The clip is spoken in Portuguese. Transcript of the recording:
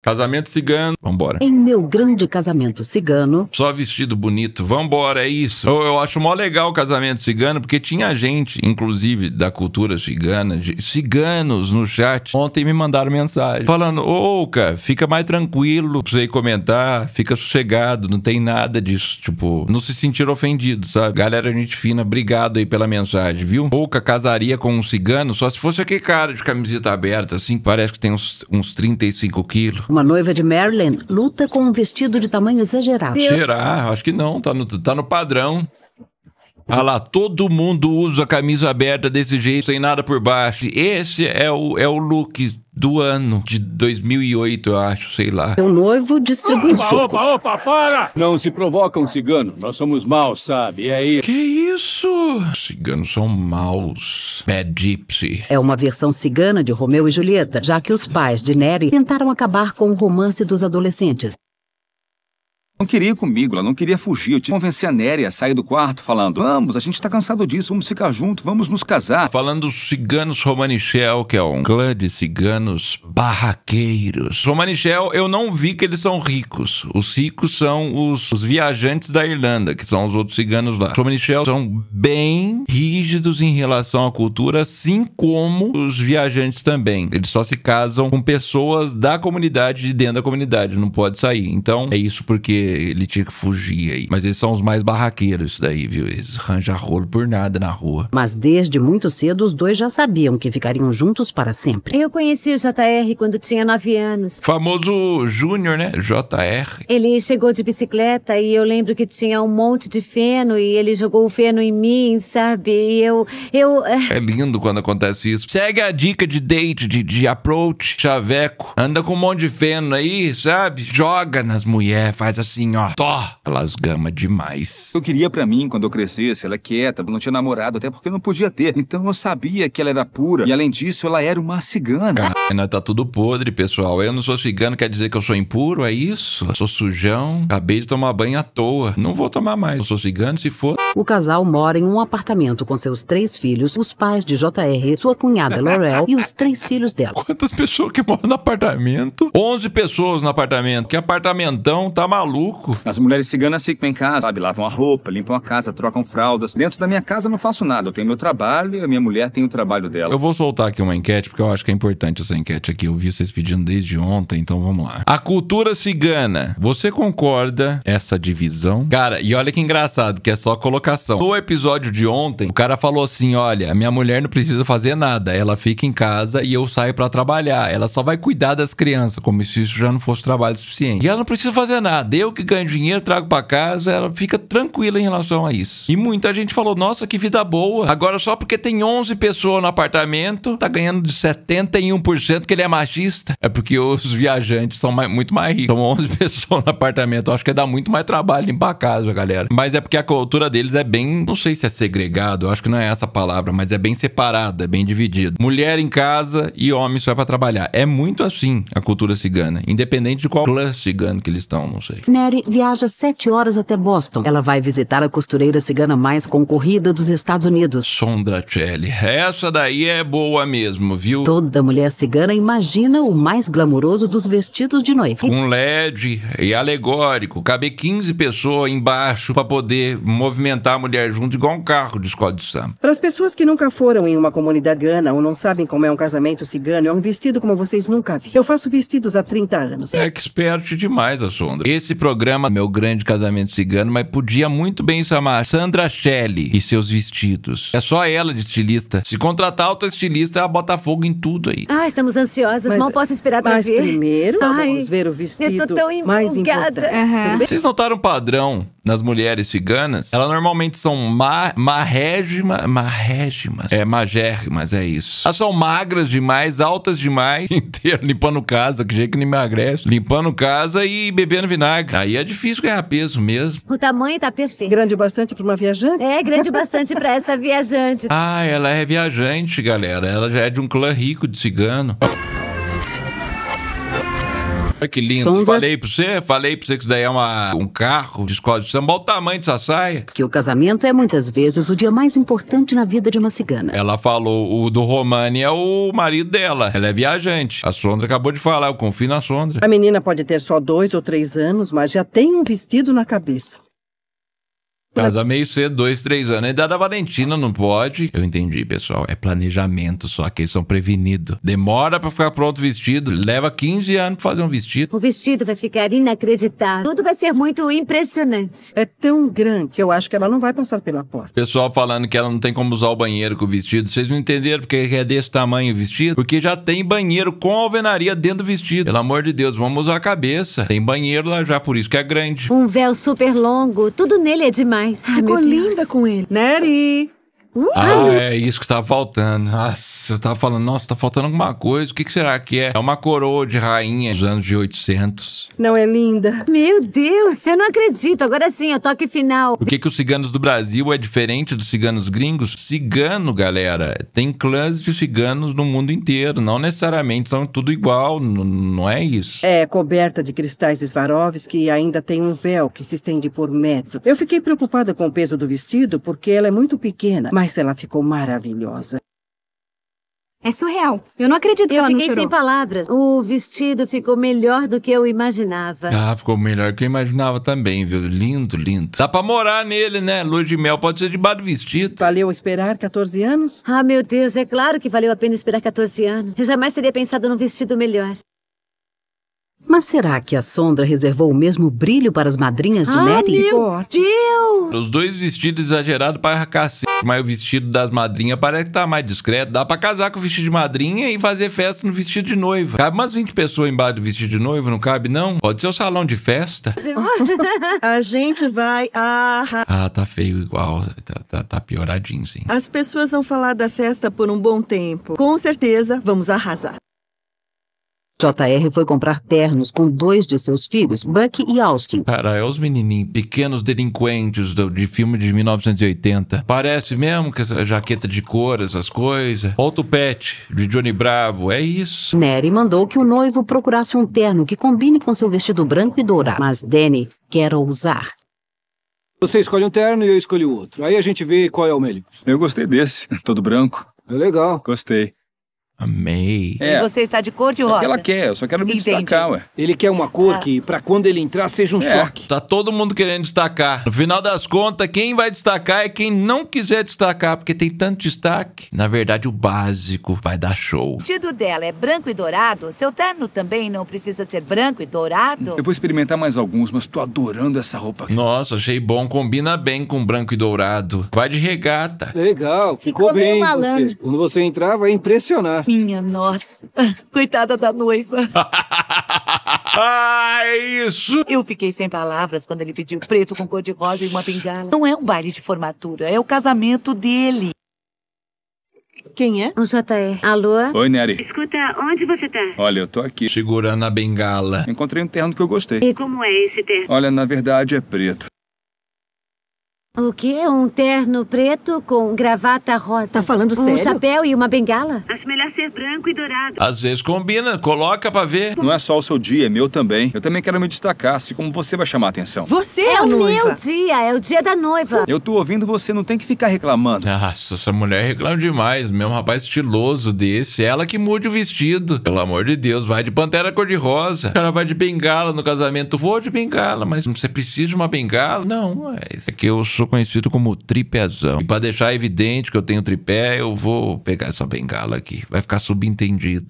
Casamento cigano, vambora. Em meu grande casamento cigano. Só vestido bonito, vambora, é isso. Eu, eu acho mó legal o casamento cigano, porque tinha gente, inclusive da cultura cigana, de, ciganos no chat. Ontem me mandaram mensagem falando: Ô, cara, fica mais tranquilo pra você ir comentar, fica sossegado, não tem nada disso. Tipo, não se sentir ofendido, sabe? Galera, gente fina, obrigado aí pela mensagem, viu? Pouca casaria com um cigano, só se fosse aquele cara de camiseta aberta, assim, parece que tem uns, uns 35 quilos. Uma noiva de Maryland luta com um vestido de tamanho exagerado. Será? Acho que não, tá no, tá no padrão. Ah lá, todo mundo usa a camisa aberta desse jeito, sem nada por baixo. Esse é o, é o look do ano de 2008, eu acho, sei lá. É um noivo distribui Opa, socos. opa, opa, para! Não se provoca um cigano, nós somos maus, sabe? E é aí... Que isso. Ciganos são maus. Bad Gypsy. É uma versão cigana de Romeu e Julieta, já que os pais de Neri tentaram acabar com o romance dos adolescentes. Não queria ir comigo, ela não queria fugir. Eu tinha que convencer a Néria a sair do quarto falando: Vamos, a gente tá cansado disso, vamos ficar junto, vamos nos casar. Falando dos ciganos Romanichel, que é um clã de ciganos barraqueiros. Romanichel, eu não vi que eles são ricos. Os ricos são os, os viajantes da Irlanda, que são os outros ciganos lá. Romanichel são bem rígidos em relação à cultura, assim como os viajantes também. Eles só se casam com pessoas da comunidade, de dentro da comunidade, não pode sair. Então, é isso porque ele tinha que fugir aí. Mas eles são os mais barraqueiros daí, viu? Eles arranjam rolo por nada na rua. Mas desde muito cedo os dois já sabiam que ficariam juntos para sempre. Eu conheci o JR quando tinha nove anos. Famoso Júnior, né? JR. Ele chegou de bicicleta e eu lembro que tinha um monte de feno e ele jogou o feno em mim, sabe? E eu. eu... Eh, é lindo quando acontece isso. Segue a dica de date, de, de approach, chaveco. Anda com um monte de feno aí, sabe? Joga nas mulheres, faz assim assim, ó. Tó! Elas gama demais. Eu queria para mim, quando eu crescesse, ela é quieta, não tinha namorado, até porque não podia ter. Então eu sabia que ela era pura. E além disso, ela era uma cigana. Caralho, tá tudo podre, pessoal. Eu não sou cigano, quer dizer que eu sou impuro, é isso? Eu sou sujão, acabei de tomar banho à toa. Não vou tomar mais. Eu sou cigano se for. O casal mora em um apartamento com seus três filhos, os pais de JR, sua cunhada Laurel e os três filhos dela. Quantas pessoas que moram no apartamento? 11 pessoas no apartamento. Que apartamentão, tá maluco maluco. As mulheres ciganas ficam em casa, sabe? Lavam a roupa, limpam a casa, trocam fraldas. Dentro da minha casa eu não faço nada. Eu tenho meu trabalho e a minha mulher tem o trabalho dela. Eu vou soltar aqui uma enquete, porque eu acho que é importante essa enquete aqui. Eu vi vocês pedindo desde ontem, então vamos lá. A cultura cigana. Você concorda essa divisão? Cara, e olha que engraçado, que é só colocação. No episódio de ontem, o cara falou assim, olha, minha mulher não precisa fazer nada. Ela fica em casa e eu saio para trabalhar. Ela só vai cuidar das crianças, como se isso já não fosse trabalho suficiente. E ela não precisa fazer nada. Eu que ganho dinheiro, trago para casa, ela fica tranquila em relação a isso. E muita gente falou: nossa, que vida boa. Agora, só porque tem 11 pessoas no apartamento, tá ganhando de 71% que ele é machista. É porque os viajantes são mais, muito mais ricos. São 11 pessoas no apartamento. Eu acho que dá muito mais trabalho limpar a casa, galera. Mas é porque a cultura deles é bem. Não sei se é segregado, acho que não é essa palavra, mas é bem separada é bem dividido. Mulher em casa e homem só é pra trabalhar. É muito assim a cultura cigana, independente de qual clã cigano que eles estão, não sei. Não, né, Mary viaja sete horas até Boston. Ela vai visitar a costureira cigana mais concorrida dos Estados Unidos. Sondra Chelly, essa daí é boa mesmo, viu? Toda mulher cigana imagina o mais glamouroso dos vestidos de noiva. Um LED e alegórico. Cabe 15 pessoas embaixo para poder movimentar a mulher junto igual um carro de escola de samba. Para as pessoas que nunca foram em uma comunidade gana ou não sabem como é um casamento cigano, é um vestido como vocês nunca viram. Eu faço vestidos há 30 anos. É expert demais a Sondra. Esse programa programa Meu Grande Casamento Cigano, mas podia muito bem chamar Sandra Shelley e seus vestidos. É só ela de estilista. Se contratar outra estilista, ela bota fogo em tudo aí. Ah, estamos ansiosas. Mas, mal posso esperar pra mas ver. Mas primeiro Ai, vamos ver o vestido eu tô tão mais empolgada. Uhum. Vocês notaram o padrão? nas mulheres ciganas, elas normalmente são ma marrégima, marrégima, é magérrimas, é isso. Elas são magras demais, altas demais, inteiro, limpando casa, que jeito que não emagrece, limpando casa e bebendo vinagre. Aí é difícil ganhar peso mesmo. O tamanho tá perfeito. Grande bastante para uma viajante? É, grande bastante para essa viajante. Ah, ela é viajante, galera. Ela já é de um clã rico de cigano. Olha que lindo. São falei as... pra você, falei pra você que isso daí é uma, um carro de escola de samba. Olha o tamanho dessa saia. Que o casamento é muitas vezes o dia mais importante na vida de uma cigana. Ela falou, o do Romani é o marido dela. Ela é viajante. A Sondra acabou de falar, eu confio na Sondra. A menina pode ter só dois ou três anos, mas já tem um vestido na cabeça. Casa meio cedo, dois, três anos. A idade da Valentina não pode. Eu entendi, pessoal. É planejamento só, que eles são prevenidos. Demora pra ficar pronto o vestido. Leva 15 anos pra fazer um vestido. O vestido vai ficar inacreditável. Tudo vai ser muito impressionante. É tão grande, eu acho que ela não vai passar pela porta. Pessoal falando que ela não tem como usar o banheiro com o vestido. Vocês não entenderam porque é desse tamanho o vestido? Porque já tem banheiro com alvenaria dentro do vestido. Pelo amor de Deus, vamos usar a cabeça. Tem banheiro lá já, por isso que é grande. Um véu super longo. Tudo nele é demais demais. Ficou linda com ele. Neri! Né, Uh! Ah, é isso que está faltando. Nossa, eu estava falando, nossa, está faltando alguma coisa. O que, que, será que é? É uma coroa de rainha dos anos de 800. Não é linda? Meu Deus, eu não acredito. Agora sim, o toque final. Por que, que os ciganos do Brasil é diferente dos ciganos gringos? Cigano, galera, tem clãs de ciganos no mundo inteiro. Não necessariamente são tudo igual, não é isso? É, coberta de cristais Swarovski e ainda tem um véu que se estende por metro. Eu fiquei preocupada com o peso do vestido porque ela é muito pequena, mas mas ela ficou maravilhosa. É surreal. Eu não acredito que eu ela não chorou. Eu fiquei sem palavras. O vestido ficou melhor do que eu imaginava. Ah, ficou melhor que eu imaginava também, viu? Lindo, lindo. Dá pra morar nele, né? Luz de mel pode ser debaixo do vestido. Valeu esperar 14 anos? Ah, meu Deus, é claro que valeu a pena esperar 14 anos. Eu jamais teria pensado num vestido melhor. Mas será que a Sondra reservou o mesmo brilho para as madrinhas de ah, meu Deus! Os dois vestidos exagerados para cacete, mas o vestido das madrinhas parece que tá mais discreto. Dá pra casar com o vestido de madrinha e fazer festa no vestido de noiva. Cabe umas 20 pessoas embaixo do vestido de noiva, não cabe não? Pode ser o um salão de festa. a gente vai arra... Ah, tá feio igual. Tá, tá, tá pioradinho, sim. As pessoas vão falar da festa por um bom tempo. Com certeza, vamos arrasar. JR foi comprar ternos com dois de seus filhos, Buck e Austin. Cara, é os menininhos, pequenos delinquentes do, de filme de 1980. Parece mesmo que essa jaqueta de cor, essas coisas. Outro pet de Johnny Bravo, é isso. Nery mandou que o noivo procurasse um terno que combine com seu vestido branco e dourado. Mas Danny quer ousar. Você escolhe um terno e eu escolho outro. Aí a gente vê qual é o melhor. Eu gostei desse, todo branco. É legal. Gostei. Amei. É. E você está de cor de rosa. É que ela quer, eu só quero me Entendi. destacar, ué. Ele quer uma cor ah. que, para quando ele entrar, seja um é. choque. Tá todo mundo querendo destacar. No final das contas, quem vai destacar é quem não quiser destacar, porque tem tanto destaque. Na verdade, o básico vai dar show. O vestido dela é branco e dourado. Seu terno também não precisa ser branco e dourado? Eu vou experimentar mais alguns, mas tô adorando essa roupa. Aqui. Nossa, achei bom. Combina bem com branco e dourado. Vai de regata. Legal, ficou, ficou bem. Você. Quando você entrar, vai impressionar. Minha nossa. Coitada da noiva. ah, é isso! Eu fiquei sem palavras quando ele pediu preto com cor de rosa e uma bengala. Não é um baile de formatura, é o casamento dele. Quem é? O J.E. Alô? Oi, Neri. Escuta, onde você tá? Olha, eu tô aqui. Segurando a bengala. Encontrei um terno que eu gostei. E como é esse terno? Olha, na verdade é preto. O quê? Um terno preto com gravata rosa. Tá falando sério? Um chapéu e uma bengala? Acho melhor ser branco e dourado. Às vezes combina, coloca pra ver. Não é só o seu dia, é meu também. Eu também quero me destacar, assim como você vai chamar a atenção. Você é, é o noiva. meu dia, é o dia da noiva. Eu tô ouvindo você, não tem que ficar reclamando. Nossa, essa mulher reclama demais, meu rapaz estiloso desse. Ela que mude o vestido. Pelo amor de Deus, vai de pantera cor-de-rosa. Ela vai de bengala no casamento. Vou de bengala, mas você precisa de uma bengala? Não, é que eu sou conhecido como tripézão. E para deixar evidente que eu tenho tripé, eu vou pegar essa bengala aqui. Vai ficar subentendido.